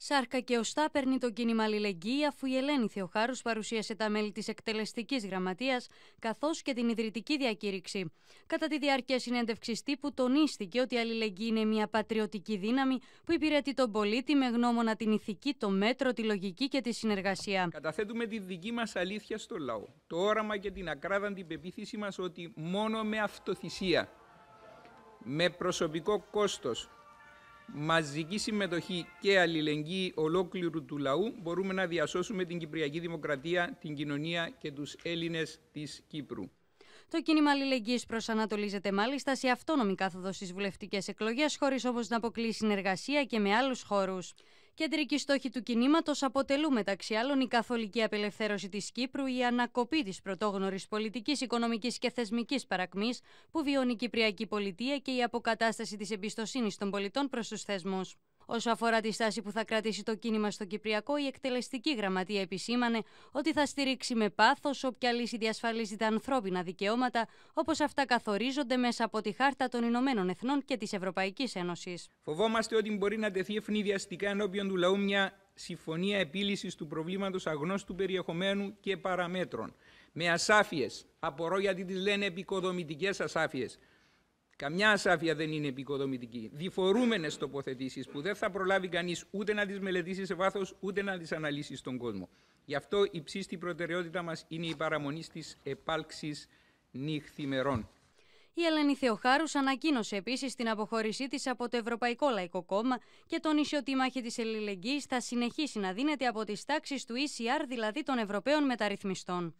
Σάρκα και οστά παίρνει το κίνημα αλληλεγγύη αφού η Ελένη Θεοχάρους παρουσίασε τα μέλη της εκτελεστικής γραμματείας, καθώς και την ιδρυτική διακήρυξη. Κατά τη διάρκεια συνέντευξης τύπου τονίστηκε ότι η αλληλεγγύη είναι μια πατριωτική δύναμη που υπηρετεί τον πολίτη με γνώμονα την ηθική, το μέτρο, τη λογική και τη συνεργασία. Καταθέτουμε τη δική μας αλήθεια στο λαό. Το όραμα και την ακράδαντη πεποίθησή μας ότι μόνο με αυτοθυσία, με προσωπικό κόστος μαζική συμμετοχή και αλληλεγγύη ολόκληρου του λαού μπορούμε να διασώσουμε την Κυπριακή Δημοκρατία, την κοινωνία και τους Έλληνες της Κύπρου. Το κίνημα αλληλεγγύης προσανατολίζεται μάλιστα σε αυτόνομη κάθοδο στις βουλευτικές εκλογές, χωρίς όμως να αποκλεί συνεργασία και με άλλους χώρους. Κεντρική στόχη του κινήματος αποτελούν μεταξύ άλλων η καθολική απελευθέρωση της Κύπρου, η ανακοπή της πρωτόγνωρης πολιτικής, οικονομικής και θεσμικής παρακμής που βιώνει η Κυπριακή Πολιτεία και η αποκατάσταση της εμπιστοσύνης των πολιτών προς τους θεσμούς. Όσο αφορά τη στάση που θα κρατήσει το κίνημα στο Κυπριακό, η εκτελεστική γραμματεία επισήμανε ότι θα στηρίξει με πάθος όποια λύση διασφαλίζει τα ανθρώπινα δικαιώματα, όπως αυτά καθορίζονται μέσα από τη Χάρτα των Ηνωμένων Εθνών και της Ευρωπαϊκής Ένωσης. Φοβόμαστε ότι μπορεί να τεθεί ευνηδιαστικά ενώπιον του λαού μια συμφωνία επίλυσης του προβλήματος αγνώστου περιεχομένου και παραμέτρων. Με ασάφειες, απορώ γιατί τις λένε επικοδομητικές ασάφειες, Καμιά ασάφεια δεν είναι επικοδομητική. Διφορούμενες τοποθετήσεις που δεν θα προλάβει κανείς ούτε να τις μελετήσει σε βάθος, ούτε να τις αναλύσει στον κόσμο. Γι' αυτό η ψήστη προτεραιότητα μας είναι η παραμονή τη επάλξη νυχθημερών. Η Ελένη Θεοχάρους ανακοίνωσε επίσης την αποχώρησή της από το Ευρωπαϊκό Λαϊκό Κόμμα και τόνισε ότι η μάχη της Ελληνικής θα συνεχίσει να δίνεται από τις τάξεις του ECR, δηλαδή των Ευρωπαίων Μεταρρυθμιστών.